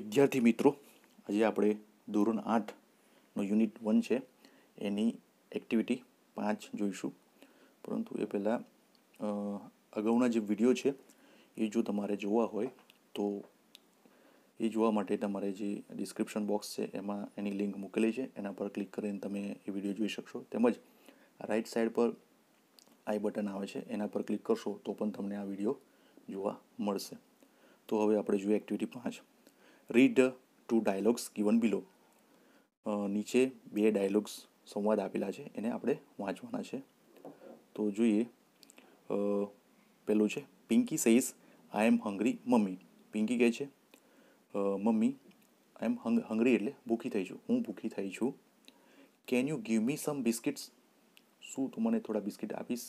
વિદ્યાર્થી મિત્રો આજે આપણે ધોરણ આઠનો યુનિટ વન છે એની એક્ટિવિટી પાંચ જોઈશું પરંતુ એ પહેલાં અગાઉના જે વિડીયો છે એ જો તમારે જોવા હોય તો એ જોવા માટે તમારે જે ડિસ્ક્રિપ્શન બોક્સ છે એમાં એની લિંક મૂકેલી છે એના પર ક્લિક કરીને તમે એ વિડીયો જોઈ શકશો તેમજ રાઇટ સાઈડ પર આઈ બટન આવે છે એના પર ક્લિક કરશો તો પણ તમને આ વિડીયો જોવા મળશે તો હવે આપણે જોઈએ એક્ટિવિટી પાંચ read two dialogues given below નીચે બે ડાયલોગ્સ સંવાદ આપેલા છે એને આપણે વાંચવાના છે તો જોઈએ પહેલું છે Pinky says I am hungry mummy Pinky કહે છે મમ્મી આઈ એમ હંગ હંગરી એટલે ભૂખી થઈ છું હું ભૂખી થઈ છું can you give me some biscuits શું તું મને થોડા બિસ્કિટ આપીશ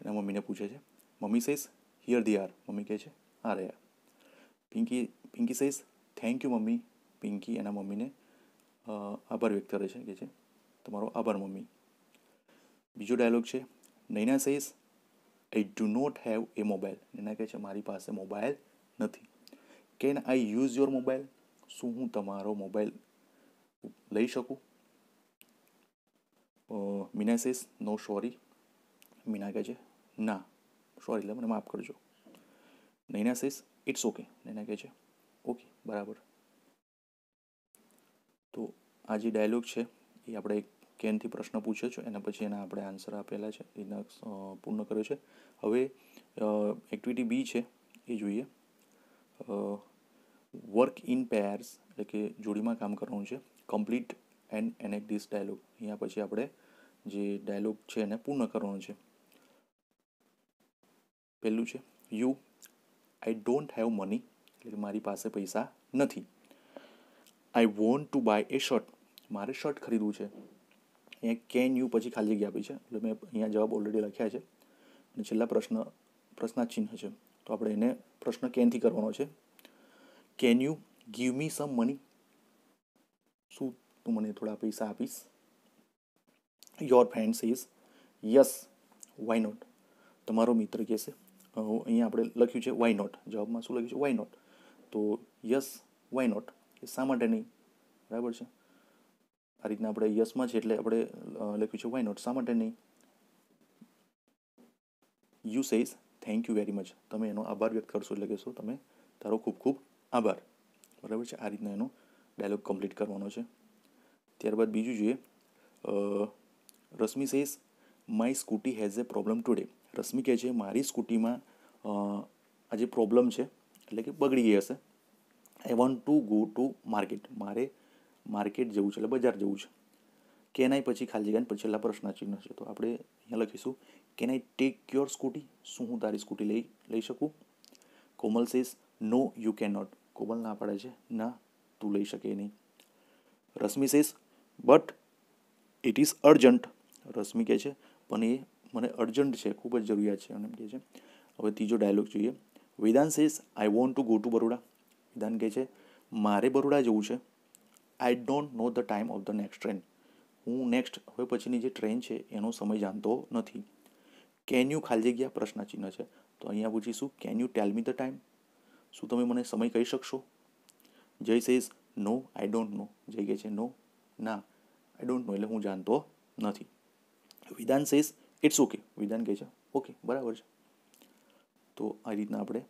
એના મમ્મીને પૂછે છે mummy says here they are mummy કહે છે હા રહ્યા Pinky Pinky says thank you mummy Pinky એના મમ્મીને આભાર વ્યક્ત કરે છે કે છે તમારો આભાર મમ્મી બીજો ડાયલોગ છે Naina says I do not have a mobile એના કહે છે મારી પાસે મોબાઈલ નથી can I use your mobile શું હું તમારો મોબાઈલ લઈ શકું Meena says no sorry Meena કહે છે ના સોરી એટલે મને માફ કરજો નૈના સેસ ઇટ્સ ઓકે એને કહે છે ઓકે બરાબર તો આ જે ડાયલોગ છે એ આપણે કેનથી પ્રશ્ન પૂછ્યો છે એના પછી એના આપણે આન્સર આપેલા છે એના પૂર્ણ કર્યો છે હવે એક્ટિવિટી બી છે એ જોઈએ વર્ક ઇન પેર્સ એટલે કે જોડીમાં કામ કરવાનું છે complete and enact this dialogue અહીંયા પછી આપણે જે ડાયલોગ છે એને પૂર્ણ કરવાનો છે પહેલું છે you I don't have money એટલે મારી પાસે પૈસા નથી I want to buy a shirt મારે શર્ટ ખરીદવું છે અહીંયા કેન યુ પછી ખાલી જગ્યા આપી છે એટલે મેં અહીંયા જવાબ ઓલરેડી લખ્યા છે અને છેલ્લા પ્રશ્ન પ્રશ્નાચિહ્ન છે તો આપણે એને પ્રશ્ન કેનથી કરવાનો છે can you give me some money શું તું મને થોડા પૈસા આપીશ your friend says yes why not તમારો મિત્ર કહેશે અહીંયા આપણે લખ્યું છે વાય નોટ જવાબમાં શું લખ્યું છે વાય નોટ તો યસ વાય નોટ એ શા માટે નહીં બરાબર છે આ રીતના આપણે યસમાં છે એટલે આપણે લખ્યું છે વાય નોટ શા માટે નહીં you says thank you very much તમે એનો આભાર વ્યક્ત કરશો એટલે કે તમે તારો ખૂબ ખૂબ આભાર બરાબર છે આ રીતના એનો ડાયલોગ કમ્પ્લીટ કરવાનો છે ત્યારબાદ બીજું જોઈએ Rashmi says my scooty has a problem today Rashmi કહે છે મારી સ્કૂટીમાં આ જે પ્રોબ્લેમ છે એટલે કે બગડી ગઈ હશે I want to go to market મારે માર્કેટ જવું છે એટલે બજાર જવું છે કેન આઈ પછી ખાલી જગ્યાને પછી છેલ્લા પ્રશ્નચિહ્ન છે તો આપણે અહીંયા લખીશું can I take your scooty શું હું તારી સ્કૂટી લઈ લઈ શકું Komal says no you can not Komal ના પાડે છે ના તું લઈ શકે નહીં Rashmi says but it is urgent Rashmi કહે છે પણ એ મને અર્જન્ટ છે ખૂબ જ જરૂરિયાત છે અને એમ કહે છે હવે ત્રીજો ડાયલોગ જોઈએ Vedant says I want to go to Baroda Vedant કહે છે મારે બરોડા જવું છે I don't know the time of the next train હું નેક્સ્ટ હવે પછીની જે ટ્રેન છે એનો સમય જાણતો નથી કેન યુ ખાલી જગ્યા પ્રશ્નચિહ્ન છે તો અહીંયા પૂછીશું can you tell me the time શું તમે મને સમય કહી શકશો જય સેઝ નો આઈ ડોન્ટ નો જય કહે છે નો ના આઈ ડોન્ટ નો એટલે હું જાણતો નથી વિધાન સેઝ ઇટ્સ ઓકે વિધાન કહે છે ઓકે બરાબર છે તો આ રીતના આપણે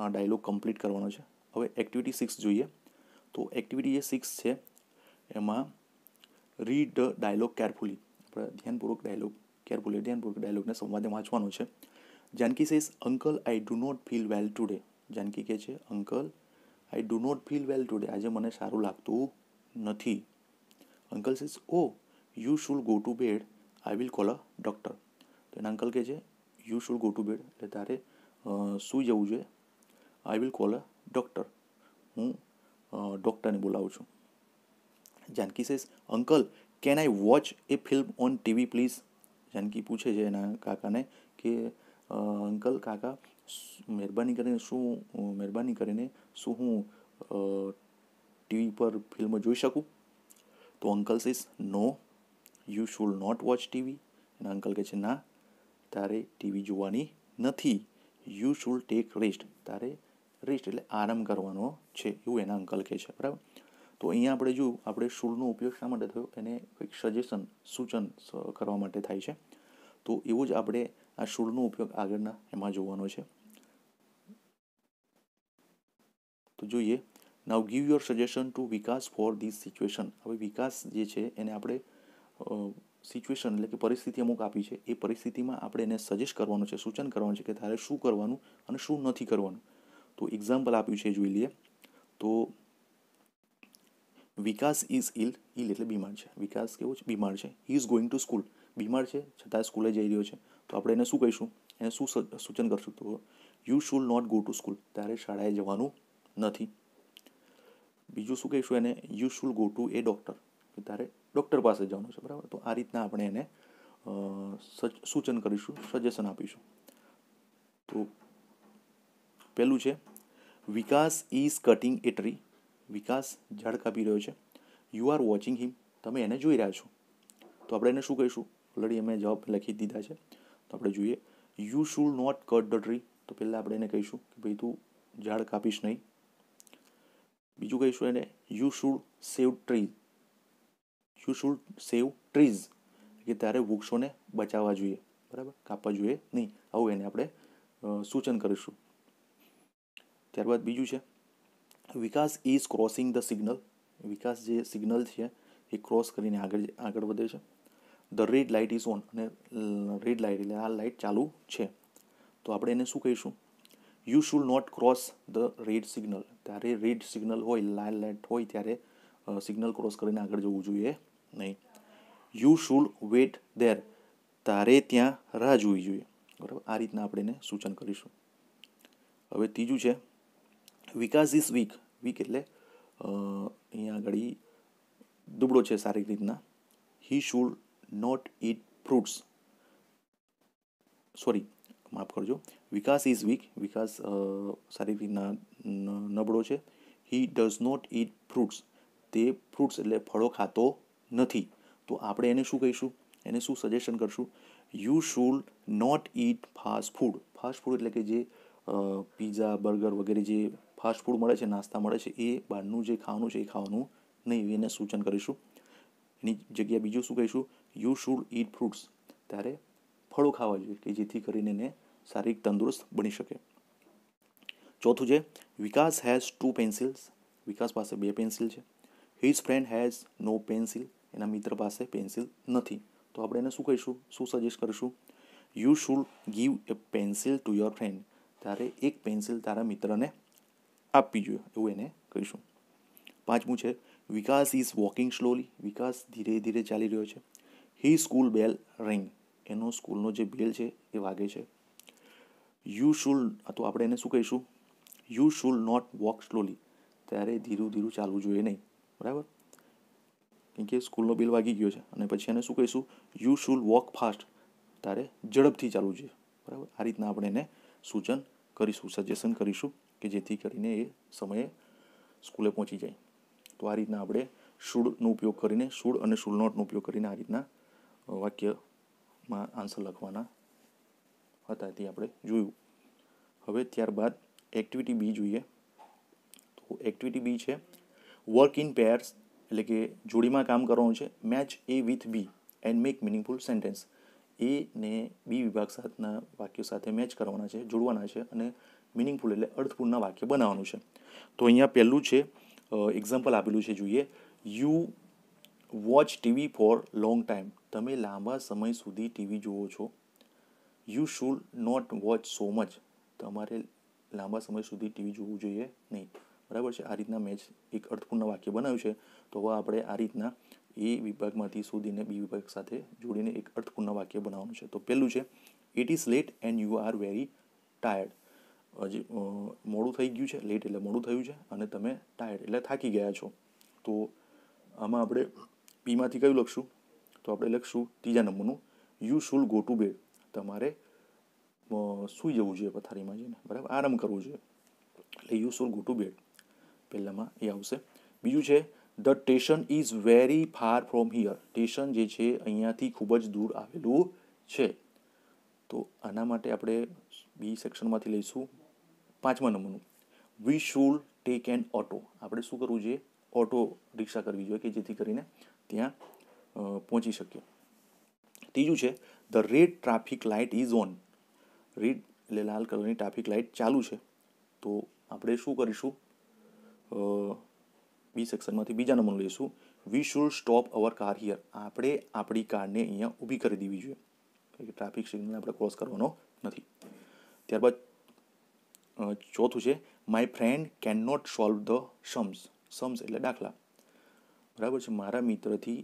આ ડાયલોગ કમ્પ્લીટ કરવાનો છે હવે એક્ટિવિટી સિક્સ જોઈએ તો એક્ટિવિટી જે સિક્સ છે એમાં રીડ ધ ડાયલોગ કેરફુલી આપણે ધ્યાનપૂર્વક ડાયલોગ કેરફુલી ધ્યાનપૂર્વક ડાયલોગને સંવાદે વાંચવાનો છે Janki says uncle I do not feel well today Janki કહે છે uncle I do not feel well today આજે મને સારું લાગતું નથી uncle says oh you should go to bed I will call a doctor તો એના અંકલ કહે છે you should go to bed એટલે તારે શું જવું જોઈએ I will call a doctor હું ડૉક્ટરને બોલાવું છું Janki says uncle can I watch a film on TV please Janki પૂછે છે એના કાકાને કે અંકલ કાકા મહેરબાની કરીને શું મહેરબાની કરીને શું હું ટીવી પર ફિલ્મ જોઈ શકું તો uncle says no you should not watch TV અને અંકલ કહે છે ના તારે ટીવી જોવાની નથી યુ શુડ ટેક રેસ્ટ તારે રેસ્ટ એટલે આરામ કરવાનો છે એવું એના અંકલ કહે છે બરાબર તો અહીંયા આપણે જોયું આપણે શુડનો ઉપયોગ શા માટે થયો એને કંઈક સજેશન સૂચન કરવા માટે થાય છે તો એવું જ આપણે આ શુડનો ઉપયોગ આગળના એમાં જોવાનો છે તો જોઈએ now give your suggestion to Vikas for this situation હવે વિકાસ જે છે એને આપણે સિચ્યુએશન એટલે કે પરિસ્થિતિ અમુક આપી છે એ પરિસ્થિતિમાં આપણે એને સજેસ્ટ કરવાનું છે સૂચન કરવાનું છે કે તારે શું કરવાનું અને શું નથી કરવાનું તો એક્ઝામ્પલ આપ્યું છે જોઈ લઈએ તો વિકાસ ઇઝ ઇલ ઇલ એટલે બીમાર છે વિકાસ કેવો છે બીમાર છે he is going to school બીમાર છે છતાં સ્કૂલે જઈ રહ્યો છે તો આપણે એને શું કહીશું એને શું સૂચન કરશું તો you should not go to school તારે શાળાએ જવાનું નથી બીજું શું કહીશું એને you should go to a doctor તારે ડૉક્ટર પાસે જવાનું છે બરાબર તો આ રીતના આપણે એને સૂચન કરીશું સજેશન આપીશું તો પહેલું છે Vikas is cutting a tree Vikas ઝાડ કાપી રહ્યો છે યુ આર વોચિંગ હિમ તમે એને જોઈ રહ્યા છો તો આપણે એને શું કહીશું ઓલરેડી અમે જવાબ લખી દીધા છે તો આપણે જોઈએ you should not cut the tree તો પહેલાં આપણે એને કહીશું કે ભાઈ તું ઝાડ કાપીશ નહીં બીજું કહીશું એને you should save tree you should save trees કે તારે વૃક્ષોને બચાવવા જોઈએ બરાબર કાપવા જોઈએ નહીં આવું એને આપણે સૂચન કરીશું ત્યારબાદ બીજું છે Vikas is crossing the signal Vikas જે સિગ્નલ છે એ ક્રોસ કરીને આગળ આગળ વધે છે the red light is on અને રેડ લાઇટ એટલે આ લાઇટ ચાલુ છે તો આપણે એને શું કહીશું you should not cross the red signal ત્યારે રેડ સિગ્નલ હોય લાલ લાઇટ હોય ત્યારે સિગ્નલ ક્રોસ કરીને આગળ જવું જોઈએ નહીં યુ શુડ વેટ ધેર તારે ત્યાં રાહ જોવી જોઈએ બરાબર આ રીતના આપણે એને સૂચન કરીશું હવે ત્રીજું છે વિકાસ ઇઝ વીક વીક એટલે અહીંયા આગળ દુબળો છે સારી રીતના he should not eat fruits sorry માફ કરજો વિકાસ ઇઝ વીક વિકાસ સારી રીતના નબળો છે he does not eat fruits તે ફ્રૂટ્સ એટલે ફળો ખાતો નથી તો આપણે એને શું કહીશું એને શું સજેશન કરશું you should not eat fast food fast food એટલે કે જે પીઝા બર્ગર વગેરે જે ફાસ્ટ ફૂડ મળે છે નાસ્તા મળે છે એ બહારનું જે ખાવાનું છે એ ખાવાનું નહીં એને સૂચન કરીશું એની જગ્યાએ બીજું શું કહીશું યુ શુડ ઇટ ફ્રૂટ્સ ત્યારે ફળો ખાવા જોઈએ કે જેથી કરીને એને શારીરિક તંદુરસ્ત બની શકે ચોથું છે Vikas has two pencils Vikas પાસે બે પેન્સિલ છે his friend has no pencil એના મિત્ર પાસે પેન્સિલ નથી તો આપણે એને શું કહીશું શું સજેસ્ટ કરીશું you should give a pencil to your friend તારે એક પેન્સિલ તારા મિત્રને આપવી જોઈએ એવું એને કહીશું પાંચમું છે Vikas is walking slowly Vikas ધીરે ધીરે ચાલી રહ્યો છે હી સ્કૂલ બેલ રિંગ એનો સ્કૂલનો જે બેલ છે એ વાગે છે યુ શુડ તો આપણે એને શું કહીશું you should not walk slowly ત્યારે ધીરું ધીરું ચાલવું જોઈએ નહીં બરાબર કેમ કે સ્કૂલનો બિલ વાગી ગયો છે અને પછી એને શું કહીશું યુ શુલ વોક ફાસ્ટ તારે ઝડપથી ચાલવું જોઈએ બરાબર આ રીતના આપણે એને સૂચન કરીશું સજેશન કરીશું કે જેથી કરીને એ સમયે સ્કૂલે પહોંચી જાય તો આ રીતના આપણે શુડનો ઉપયોગ કરીને શુડ અને શુલ નોટનો ઉપયોગ કરીને આ રીતના વાક્યમાં આન્સર લખવાના હતા તે આપણે જોયું હવે ત્યારબાદ એક્ટિવિટી બી જોઈએ તો એક્ટિવિટી બી છે વર્ક ઇન પેર્સ એટલે કે જોડીમાં કામ કરવાનું છે match A with B and make meaningful sentence A ને બી વિભાગ સાથના વાક્યો સાથે મેચ કરવાના છે જોડવાના છે અને મિનિંગફુલ એટલે અર્થપૂર્ણ વાક્ય બનાવવાનું છે તો અહીંયા પહેલું છે એક્ઝામ્પલ આપેલું છે જોઈએ you watch TV for long time તમે લાંબા સમય સુધી ટીવી જુઓ છો you should not watch so much તમારે લાંબા સમય સુધી ટીવી જોવું જોઈએ નહીં બરાબર છે આ રીતના મેચ એક અર્થપૂર્ણ વાક્ય બનાવ્યું છે તો હવે આપણે આ રીતના એ વિભાગમાંથી શોધીને બી વિભાગ સાથે જોડીને એક અર્થપૂર્ણ વાક્ય બનાવવાનું છે તો પહેલું છે it is late and you are very tired હજી મોડું થઈ ગયું છે લેટ એટલે મોડું થયું છે અને તમે ટાયર્ડ એટલે થાકી ગયા છો તો આમાં આપણે પીમાંથી કયું લખશું તો આપણે લખશું ત્રીજા નંબરનું you should go to bed તમારે સૂઈ જવું જોઈએ પથારીમાં જઈને બરાબર આરામ કરવો જોઈએ એટલે you should go to bed પહેલામાં એ આવશે બીજું છે the station is very far from here station જે છે અહીંયાથી ખૂબ જ દૂર આવેલું છે તો આના માટે આપણે બી સેક્શનમાંથી લઈશું પાંચમા નંબરનું we should take an auto આપણે શું કરવું જોઈએ ઓટો રિક્ષા કરવી જોઈએ કે જેથી કરીને ત્યાં પહોંચી શકીએ ત્રીજું છે the red traffic light is on red એટલે લાલ કલરની ટ્રાફિક લાઇટ ચાલુ છે તો આપણે શું કરીશું બી સેક્શનમાંથી બીજા નંબરનું લઈશું we should stop our car here આપણે આપણી કારને અહીંયા ઊભી કરી દેવી જોઈએ કારણ કે ટ્રાફિક સિગ્નલ આપણે ક્રોસ કરવાનો નથી ત્યારબાદ ચોથું છે my friend can not solve the sums sums એટલે દાખલા બરાબર છે મારા મિત્રથી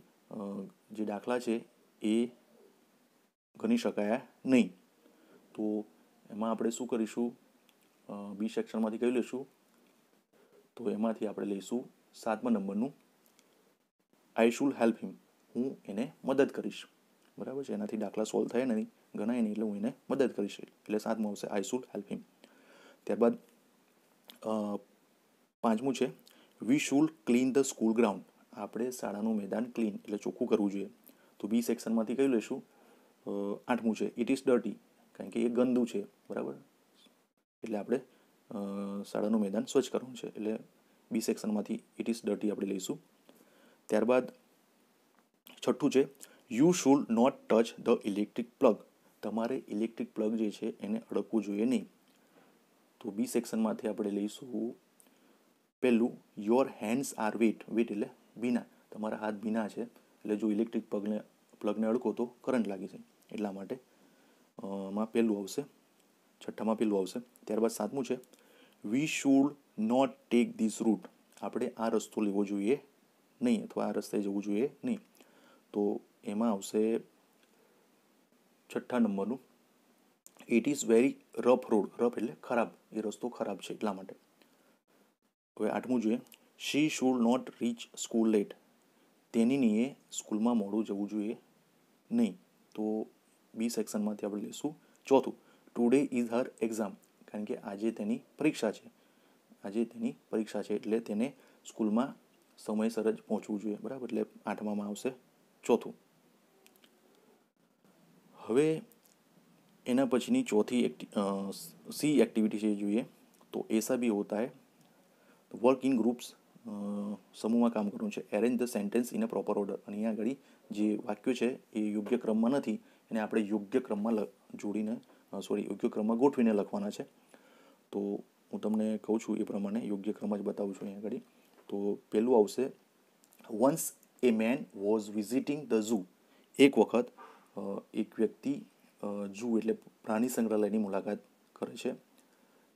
જે દાખલા છે એ ગણી શકાય નહીં તો એમાં આપણે શું કરીશું બી સેક્શનમાંથી કહી લઈશું તો એમાંથી આપણે લઈશું સાતમા નંબરનું આઈ શુલ હેલ્પ હિમ હું એને મદદ કરીશ બરાબર છે એનાથી દાખલા સોલ્વ થાય નહીં ગણાય નહીં એટલે હું એને મદદ કરીશ એટલે સાતમું આવશે આઈ શુલ હેલ્પ હિમ ત્યારબાદ પાંચમું છે we should clean the school ground આપણે શાળાનું મેદાન ક્લીન એટલે ચોખ્ખું કરવું જોઈએ તો બી સેક્શનમાંથી કયું લઈશું આઠમું છે ઇટ ઇઝ ડર્ટી કારણ કે એ ગંદુ છે બરાબર એટલે આપણે શાળાનું મેદાન સ્વચ્છ કરવાનું છે એટલે બી સેક્શનમાંથી ઇટ ઇઝ ડર્ટી આપણે લઈશું ત્યારબાદ છઠ્ઠું છે you should not touch the electric plug તમારે ઇલેક્ટ્રિક પ્લગ જે છે એને અડકવું જોઈએ નહીં તો બી સેક્શનમાંથી આપણે લઈશું પહેલું your hands are wet wet એટલે ભીના તમારા હાથ ભીના છે એટલે જો ઇલેક્ટ્રિક પ્લગને પ્લગને અડકો તો કરંટ લાગે છે એટલા માટે માં પહેલું આવશે છઠ્ઠામાં પહેલું આવશે ત્યારબાદ સાતમું છે we should not take this route આપણે આ રસ્તો લેવો જોઈએ નહીં અથવા આ રસ્તે જવું જોઈએ નહીં તો એમાં આવશે છઠ્ઠા નંબરનું it is very rough road rough એટલે ખરાબ એ રસ્તો ખરાબ છે એટલા માટે હવે આઠમું જોઈએ she should not reach school late તેનીનીએ સ્કૂલમાં મોડું જવું જોઈએ નહીં તો બી સેક્શનમાંથી આપણે લઈશું ચોથું ટુડે ઇઝ હર એક્ઝામ કારણ કે આજે તેની પરીક્ષા છે આજે તેની પરીક્ષા છે એટલે તેને સ્કૂલમાં સમયસર જ પહોંચવું જોઈએ બરાબર એટલે આઠમામાં આવશે ચોથું હવે એના પછીની ચોથી સી એક્ટિવિટી છે જોઈએ તો એસા બી હોતા હે વર્ક ઇન ગ્રુપ્સ સમૂહમાં કામ કરવું છે arrange the sentence in a proper order અને અહીંયા આગળ જે વાક્યો છે એ યોગ્ય ક્રમમાં નથી એને આપણે યોગ્ય ક્રમમાં જોડીને સોરી યોગ્ય ક્રમમાં ગોઠવીને લખવાના છે તો હું તમને કહું છું એ પ્રમાણે યોગ્ય ક્રમ જ બતાવું છું અહીંયા આગળ તો પહેલું આવશે once a man was visiting the zoo એક વખત એક વ્યક્તિ ઝૂ એટલે પ્રાણી સંગ્રહાલયની મુલાકાત કરે છે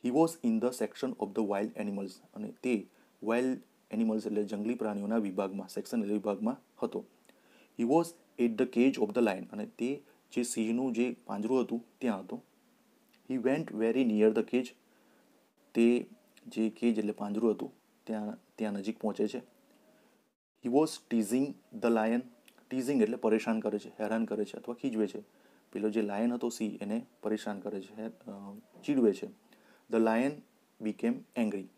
he was in the section of the wild animals અને તે વાઇલ્ડ એનિમલ્સ એટલે જંગલી પ્રાણીઓના વિભાગમાં સેક્શન એટલે વિભાગમાં હતો he was at the cage of the lion અને તે જે સિંહનું જે પાંજરું હતું ત્યાં હતો he went very near the cage તે જે કેજ એટલે પાંજરું હતું ત્યાં ત્યાં નજીક પહોંચે છે he was teasing the lion teasing એટલે પરેશાન કરે છે હેરાન કરે છે અથવા ખીજવે છે પેલો જે લાયન હતો સિંહ એને પરેશાન કરે છે ચીડવે છે ધ લાયન બીકેમ એંગ્રી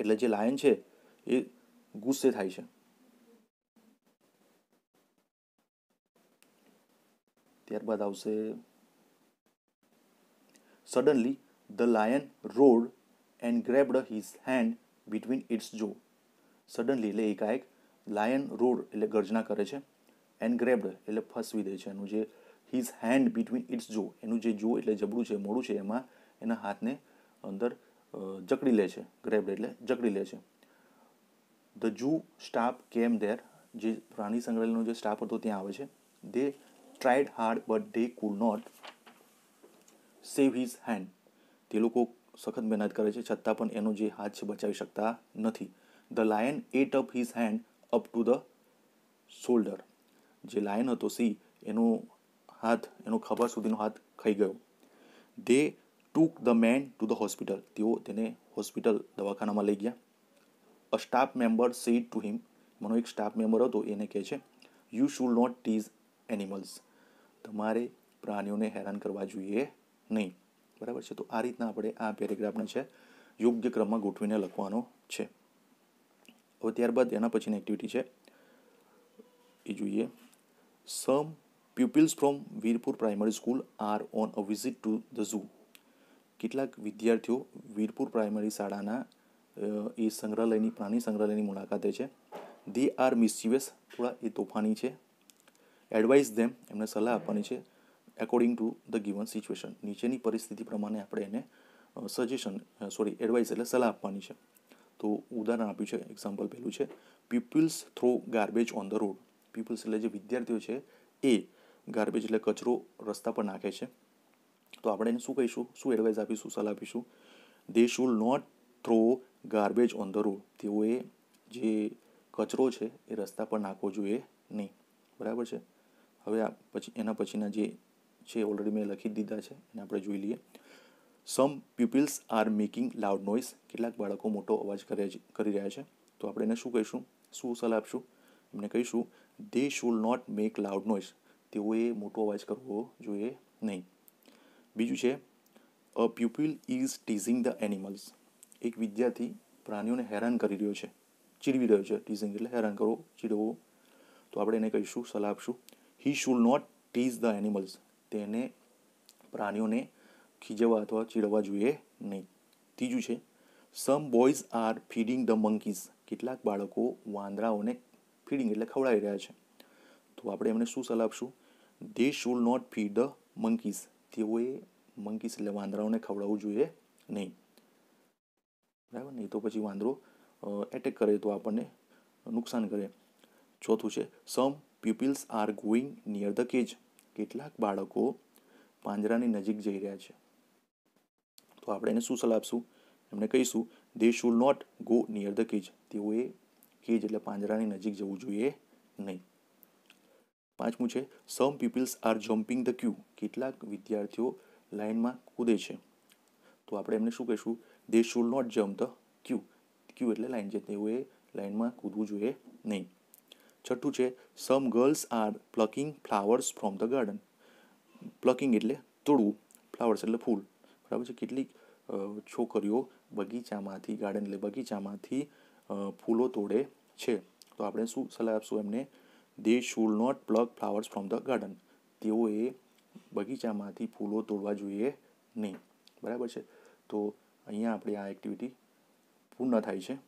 એટલે જે લાયન છે એ ગુસ્સે થાય છે ત્યારબાદ આવશે suddenly the lion roared and grabbed his hand between its jaw suddenly એટલે એકાએક લાયન રોડ એટલે ગર્જના કરે છે એન્ડ ગ્રેબ્ડ એટલે ફસવી દે છે એનું જે હિઝ હેન્ડ બિટવીન ઇટ્સ જો એનું જે જો એટલે જબડું છે મોડું છે એમાં એના હાથને અંદર જકડી લે છે ગ્રેબ્ડ એટલે જકડી લે છે the zoo staff came there જે પ્રાણી સંગ્રહાલયનો જે સ્ટાફ હતો ત્યાં આવે છે they tried hard but they could not save his hand તે લોકો સખત મહેનત કરે છે છતાં પણ એનો જે હાથ છે બચાવી શકતા નથી the lion ate up his hand up to the shoulder જે લાયન હતો સી એનો હાથ એનો ખભા સુધીનો હાથ ખાઈ ગયો they took the man to the hospital તેઓ તેને હોસ્પિટલ દવાખાનામાં લઈ ગયા a staff member said to him મનો એક સ્ટાફ મેમ્બર હતો એને કહે છે you should not tease animals તમારે પ્રાણીઓને હેરાન કરવા જોઈએ નહીં બરાબર છે તો આ રીતના આપણે આ પેરેગ્રાફને છે યોગ્ય ક્રમમાં ગોઠવીને લખવાનો છે હવે ત્યારબાદ એના પછીની એક્ટિવિટી છે એ જોઈએ some pupils from Veerpur primary school are on a visit to the zoo કેટલાક વિદ્યાર્થીઓ વીરપુર પ્રાઇમરી શાળાના એ સંગ્રહાલયની પ્રાણી સંગ્રહાલયની મુલાકાતે છે ધી આર મિસ્યુએસ થોડા એ તોફાની છે એડવાઇસ ધેમ એમને સલાહ આપવાની છે according to the given situation નીચેની પરિસ્થિતિ પ્રમાણે આપણે એને સજેશન સોરી એડવાઇસ એટલે સલાહ આપવાની છે તો ઉદાહરણ આપ્યું છે એક્ઝામ્પલ પહેલું છે peoples throw garbage on the road peoples એટલે જે વિદ્યાર્થીઓ છે એ ગાર્બેજ એટલે કચરો રસ્તા પર નાખે છે તો આપણે એને શું કહીશું શું એડવાઇસ આપીશું સલાહ આપીશું they should not throw garbage on the road તેઓએ જે કચરો છે એ રસ્તા પર નાખવો જોઈએ નહીં બરાબર છે હવે આ પછી એના પછીના જે છે ઓલરેડી મેં લખી દીધા છે એને આપણે જોઈ લઈએ some peoples are making loud noise કેટલાક બાળકો મોટો અવાજ કરે કરી રહ્યા છે તો આપણે એને શું કહીશું શું સલાહ આપશું એમને કહીશું they should not make loud noise તેઓએ મોટો અવાજ કરવો જોઈએ નહીં બીજું છે a pupil is teasing the animals એક વિદ્યાર્થી પ્રાણીઓને હેરાન કરી રહ્યો છે ચીડવી રહ્યો છે ટીઝિંગ એટલે હેરાન કરવો ચીડવો તો આપણે એને કહીશું સલાહ આપશું he should not tease the animals તેને પ્રાણીઓને ખીજવવા અથવા ચીડવવા જોઈએ નહીં ત્રીજું છે some boys are feeding the monkeys કેટલાક બાળકો વાંદરાઓને ફીડિંગ એટલે ખવડાવી રહ્યા છે તો આપણે એમને શું સલાહ આપશું they should not feed the monkeys તેઓએ મંકીઝ એટલે વાંદરાઓને ખવડાવવું જોઈએ નહીં બરાબર નહીં તો પછી વાંદરો એટેક કરે તો આપણને નુકસાન કરે ચોથું છે some peoples are going near the cage કેટલાક બાળકો પાંજરાની નજીક જઈ રહ્યા છે તો આપણે એને શું સલાહ આપશું એમને કહીશું they should not go near the cage તેઓએ કેજ એટલે પાંજરાની નજીક જવું જોઈએ નહીં પાંચમું છે some peoples are jumping the queue કેટલાક વિદ્યાર્થીઓ લાઇનમાં કૂદે છે તો આપણે એમને શું કહીશું they should not jump the queue queue એટલે લાઇન છે તેઓએ લાઇનમાં કૂદવું જોઈએ નહીં છઠ્ઠું છે some girls are plucking flowers from the garden plucking એટલે તોડવું ફ્લાવર્સ એટલે ફૂલ બરાબર છે કેટલીક છોકરીઓ બગીચામાંથી ગાર્ડન એટલે બગીચામાંથી ફૂલો તોડે છે તો આપણે શું સલાહ આપશું એમને they should not pluck flowers from the garden તેઓએ બગીચામાંથી ફૂલો તોડવા જોઈએ નહીં બરાબર છે તો અહીંયા આપણી આ એક્ટિવિટી પૂર્ણ થાય છે